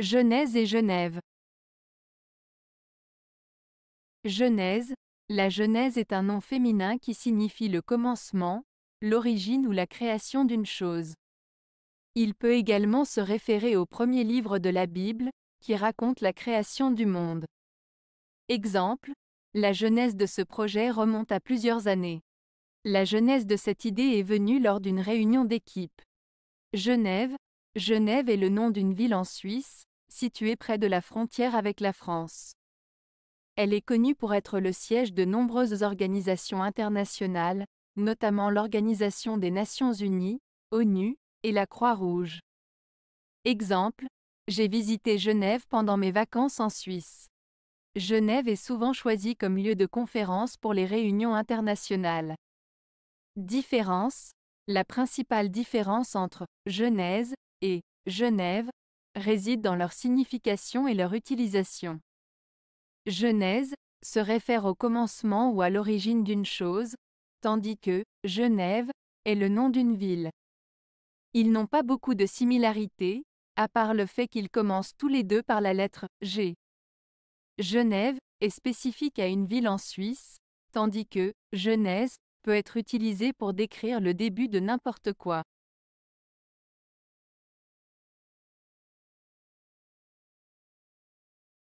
Genèse et Genève. Genèse, la Genèse est un nom féminin qui signifie le commencement, l'origine ou la création d'une chose. Il peut également se référer au premier livre de la Bible, qui raconte la création du monde. Exemple, la genèse de ce projet remonte à plusieurs années. La genèse de cette idée est venue lors d'une réunion d'équipe. Genève, Genève est le nom d'une ville en Suisse, située près de la frontière avec la France. Elle est connue pour être le siège de nombreuses organisations internationales, notamment l'Organisation des Nations Unies, ONU, et la Croix-Rouge. Exemple, j'ai visité Genève pendant mes vacances en Suisse. Genève est souvent choisie comme lieu de conférence pour les réunions internationales. Différence La principale différence entre Genèse et Genève résident dans leur signification et leur utilisation. Genèse se réfère au commencement ou à l'origine d'une chose, tandis que Genève est le nom d'une ville. Ils n'ont pas beaucoup de similarités, à part le fait qu'ils commencent tous les deux par la lettre G. Genève est spécifique à une ville en Suisse, tandis que Genèse peut être utilisé pour décrire le début de n'importe quoi.